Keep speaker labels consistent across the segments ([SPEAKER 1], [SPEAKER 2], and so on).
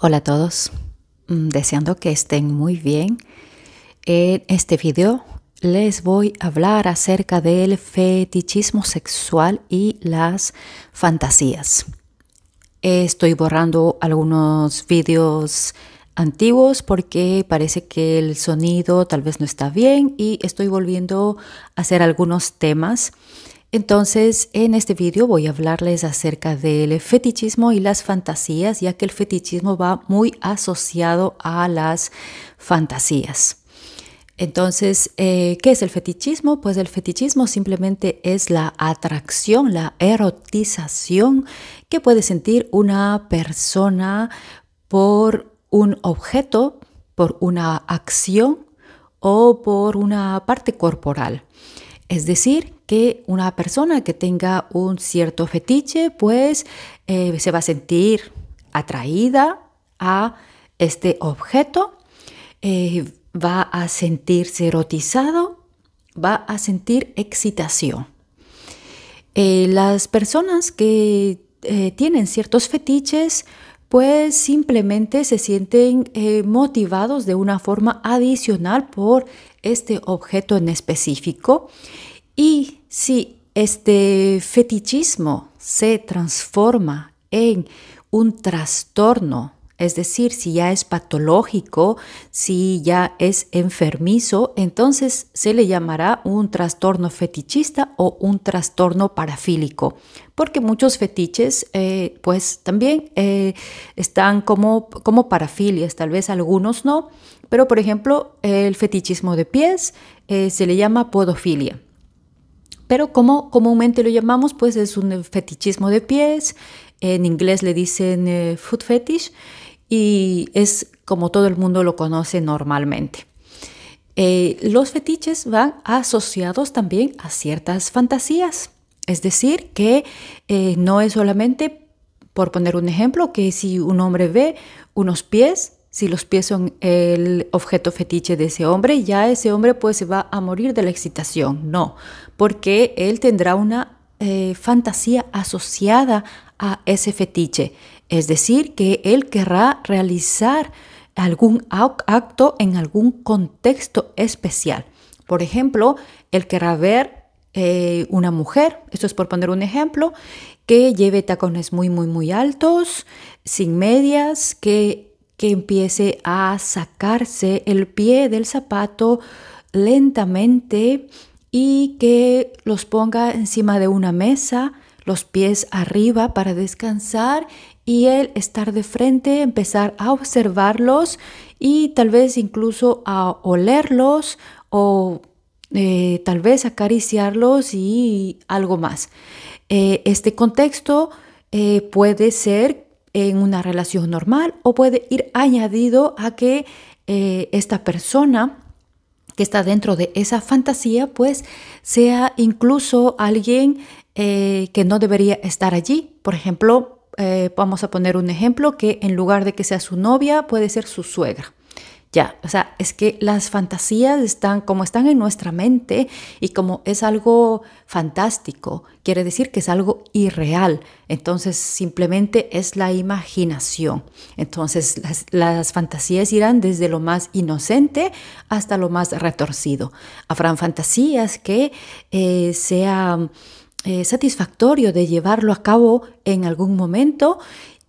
[SPEAKER 1] Hola a todos, mm, deseando que estén muy bien. En este video les voy a hablar acerca del fetichismo sexual y las fantasías. Estoy borrando algunos vídeos antiguos porque parece que el sonido tal vez no está bien y estoy volviendo a hacer algunos temas entonces, en este vídeo voy a hablarles acerca del fetichismo y las fantasías, ya que el fetichismo va muy asociado a las fantasías. Entonces, eh, ¿qué es el fetichismo? Pues el fetichismo simplemente es la atracción, la erotización que puede sentir una persona por un objeto, por una acción o por una parte corporal. Es decir, que una persona que tenga un cierto fetiche, pues eh, se va a sentir atraída a este objeto, eh, va a sentirse erotizado, va a sentir excitación. Eh, las personas que tienen ciertos fetiches, pues simplemente se sienten motivados de una forma adicional por este objeto en específico y si este fetichismo se transforma en un trastorno es decir, si ya es patológico, si ya es enfermizo, entonces se le llamará un trastorno fetichista o un trastorno parafílico, porque muchos fetiches eh, pues también eh, están como, como parafilias, tal vez algunos no, pero por ejemplo el fetichismo de pies eh, se le llama podofilia. Pero como comúnmente lo llamamos, pues es un fetichismo de pies, en inglés le dicen eh, foot fetish y es como todo el mundo lo conoce normalmente. Eh, los fetiches van asociados también a ciertas fantasías, es decir, que eh, no es solamente, por poner un ejemplo, que si un hombre ve unos pies, si los pies son el objeto fetiche de ese hombre, ya ese hombre pues se va a morir de la excitación. No, porque él tendrá una eh, fantasía asociada a ese fetiche. Es decir, que él querrá realizar algún acto en algún contexto especial. Por ejemplo, él querrá ver eh, una mujer, esto es por poner un ejemplo, que lleve tacones muy, muy, muy altos, sin medias, que empiece a sacarse el pie del zapato lentamente y que los ponga encima de una mesa, los pies arriba para descansar y el estar de frente, empezar a observarlos y tal vez incluso a olerlos o eh, tal vez acariciarlos y algo más. Eh, este contexto eh, puede ser en una relación normal o puede ir añadido a que eh, esta persona que está dentro de esa fantasía pues sea incluso alguien eh, que no debería estar allí. Por ejemplo, eh, vamos a poner un ejemplo que en lugar de que sea su novia puede ser su suegra. Ya, o sea, es que las fantasías están como están en nuestra mente y como es algo fantástico, quiere decir que es algo irreal. Entonces, simplemente es la imaginación. Entonces, las, fantasías irán desde lo más inocente hasta lo más retorcido. Habrán fantasías que eh, sea eh, satisfactorio de llevarlo a cabo en algún momento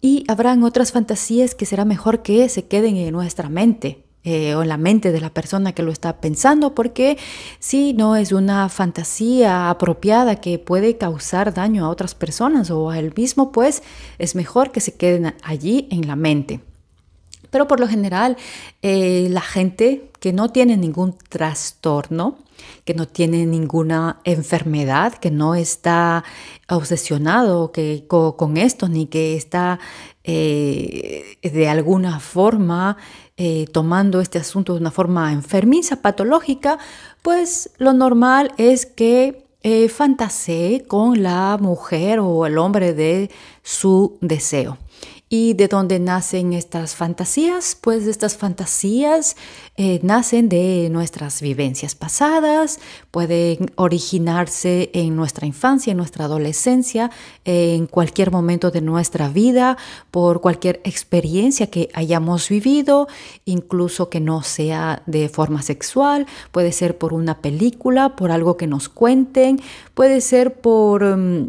[SPEAKER 1] y habrán otras fantasías que será mejor que se queden en nuestra mente eh, o en la mente de la persona que lo está pensando, porque si no es una fantasía apropiada que puede causar daño a otras personas o a él mismo, pues es mejor que se queden allí en la mente. Pero por lo general, eh, la gente que no tiene ningún trastorno, que no tiene ninguna enfermedad, que no está obsesionado con, esto, ni que está eh, de alguna forma eh, tomando este asunto de una forma enfermiza, patológica, pues lo normal es que fantasee con la mujer o el hombre de su deseo. ¿Y de dónde nacen estas fantasías? Pues estas fantasías eh, nacen de nuestras vivencias pasadas, pueden originarse en nuestra infancia, en nuestra adolescencia, en cualquier momento de nuestra vida, por cualquier experiencia que hayamos vivido, incluso que no sea de forma sexual, puede ser por una película, por algo que nos cuenten, puede ser por... Mm,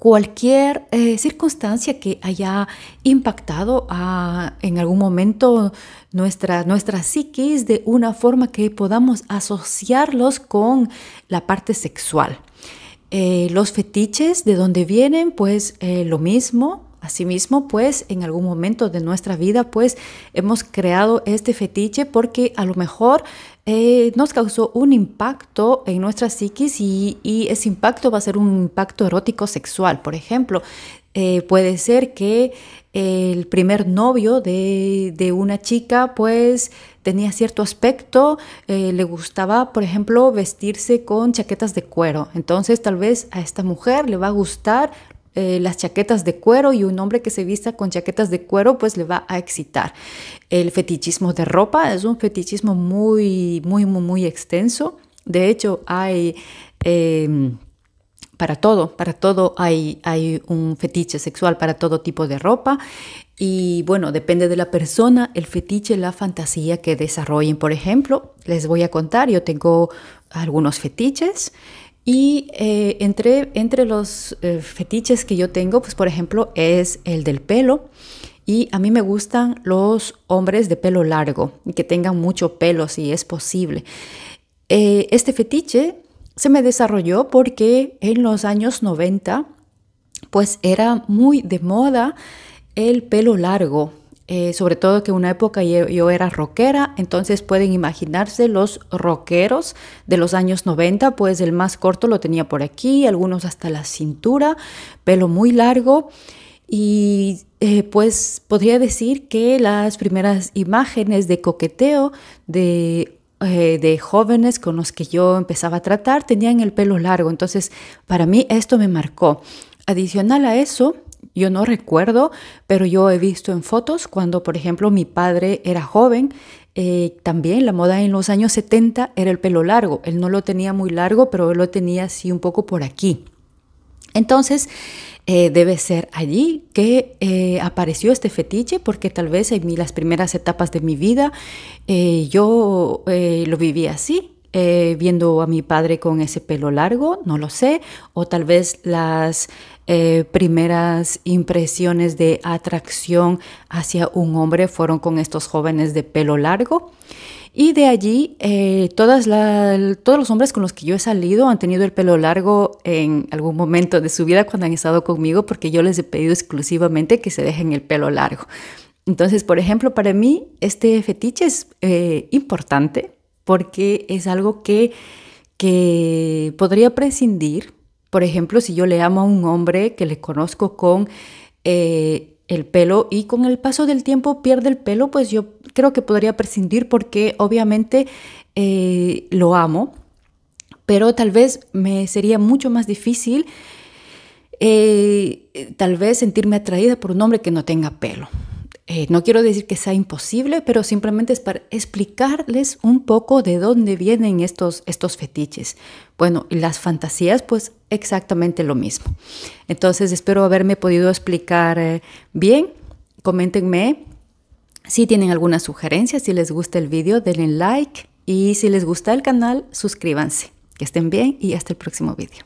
[SPEAKER 1] cualquier eh, circunstancia que haya impactado a, en algún momento nuestra, psiquis de una forma que podamos asociarlos con la parte sexual. Eh, los fetiches, de dónde vienen, pues eh, lo mismo. Asimismo, pues en algún momento de nuestra vida, pues hemos creado este fetiche porque a lo mejor eh, nos causó un impacto en nuestra psiquis y, ese impacto va a ser un impacto erótico sexual. Por ejemplo, eh, puede ser que el primer novio de, una chica pues tenía cierto aspecto, eh, le gustaba por ejemplo vestirse con chaquetas de cuero, entonces tal vez a esta mujer le va a gustar eh, las chaquetas de cuero y un hombre que se vista con chaquetas de cuero pues le va a excitar. El fetichismo de ropa es un fetichismo muy, muy, muy, muy extenso. De hecho, hay... Em, para todo, para todo hay, hay un fetiche sexual, para todo tipo de ropa. Y bueno, depende de la persona, el fetiche, la fantasía que desarrollen. Por ejemplo, les voy a contar, yo tengo algunos fetiches. Y eh, entre, los eh, fetiches que yo tengo, pues por ejemplo, es el del pelo. Y a mí me gustan los hombres de pelo largo y que tengan mucho pelo si es posible. Eh, este fetiche se me desarrolló porque en los años 90 pues era muy de moda el pelo largo eh, sobre todo que en una época yo, era rockera, entonces pueden imaginarse los rockeros de los años 90, pues el más corto lo tenía por aquí, algunos hasta la cintura, pelo muy largo y eh, pues podría decir que las primeras imágenes de coqueteo eh, de jóvenes con los que yo empezaba a tratar tenían el pelo largo. Entonces, para mí esto me marcó. Adicional a eso, yo no recuerdo, pero yo he visto en fotos cuando, por ejemplo, mi padre era joven, eh, también la moda en los años 70 era el pelo largo. Él no lo tenía muy largo, pero él lo tenía así un poco por aquí. Entonces, eh, debe ser allí que eh, apareció este fetiche, porque tal vez en las primeras etapas de mi vida yo lo viví así. Eh, viendo a mi padre con ese pelo largo, no lo sé, o tal vez las eh, primeras impresiones de atracción hacia un hombre fueron con estos jóvenes de pelo largo. Y de allí, eh, todos los hombres con los que yo he salido han tenido el pelo largo en algún momento de su vida cuando han estado conmigo, porque yo les he pedido exclusivamente que se dejen el pelo largo. Entonces, por ejemplo, para mí este fetiche es importante porque es algo que, podría prescindir. Por ejemplo, si yo le amo a un hombre que le conozco con eh, el pelo y con el paso del tiempo pierde el pelo, pues yo creo que podría prescindir porque obviamente eh, lo amo, pero tal vez me sería mucho más difícil eh, tal vez sentirme atraída por un hombre que no tenga pelo. Eh, no quiero decir que sea imposible, pero simplemente es para explicarles un poco de dónde vienen estos, estos fetiches. Bueno, y las fantasías, pues exactamente lo mismo. Entonces, espero haberme podido explicar eh, bien. Coméntenme si tienen alguna sugerencia, si les gusta el video, denle like y si les gusta el canal, suscríbanse. Que estén bien y hasta el próximo video.